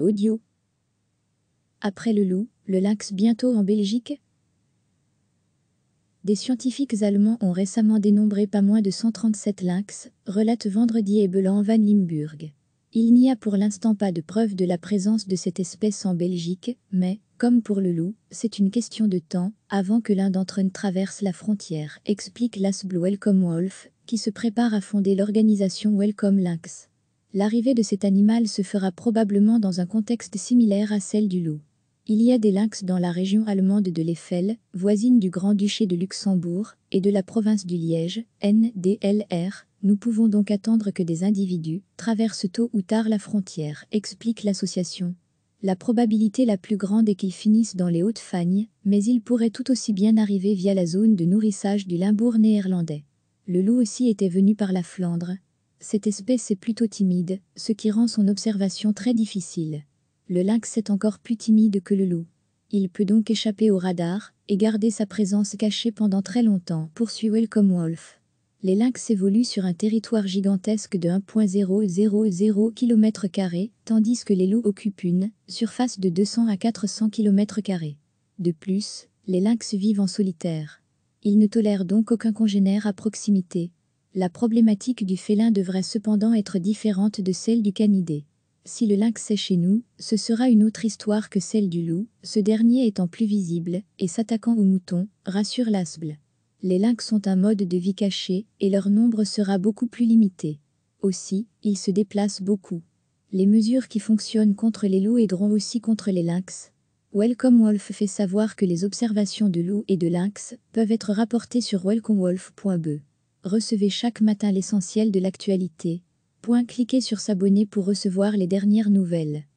Audio. Après le loup, le lynx bientôt en Belgique Des scientifiques allemands ont récemment dénombré pas moins de 137 lynx, relate vendredi Ebelan van Limburg. Il n'y a pour l'instant pas de preuve de la présence de cette espèce en Belgique, mais, comme pour le loup, c'est une question de temps avant que l'un d'entre eux traverse la frontière, explique Laszlo Welcome Wolf, qui se prépare à fonder l'organisation Welcome Lynx. L'arrivée de cet animal se fera probablement dans un contexte similaire à celle du loup. Il y a des lynx dans la région allemande de l'Eiffel, voisine du Grand-Duché de Luxembourg, et de la province du Liège, NDLR. Nous pouvons donc attendre que des individus traversent tôt ou tard la frontière, explique l'association. La probabilité la plus grande est qu'ils finissent dans les Hautes-Fagnes, mais ils pourraient tout aussi bien arriver via la zone de nourrissage du Limbourg néerlandais. Le loup aussi était venu par la Flandre, cette espèce est plutôt timide, ce qui rend son observation très difficile. Le lynx est encore plus timide que le loup. Il peut donc échapper au radar et garder sa présence cachée pendant très longtemps, poursuit Welcome Wolf. Les lynx évoluent sur un territoire gigantesque de 1.000 km, tandis que les loups occupent une surface de 200 à 400 km. De plus, les lynx vivent en solitaire. Ils ne tolèrent donc aucun congénère à proximité, la problématique du félin devrait cependant être différente de celle du canidé. Si le lynx est chez nous, ce sera une autre histoire que celle du loup, ce dernier étant plus visible et s'attaquant aux moutons, rassure l'asble. Les lynx sont un mode de vie caché et leur nombre sera beaucoup plus limité. Aussi, ils se déplacent beaucoup. Les mesures qui fonctionnent contre les loups aideront aussi contre les lynx. Welcome Wolf fait savoir que les observations de loups et de lynx peuvent être rapportées sur welcomewolf.be. Recevez chaque matin l'essentiel de l'actualité. Point. Cliquez sur s'abonner pour recevoir les dernières nouvelles.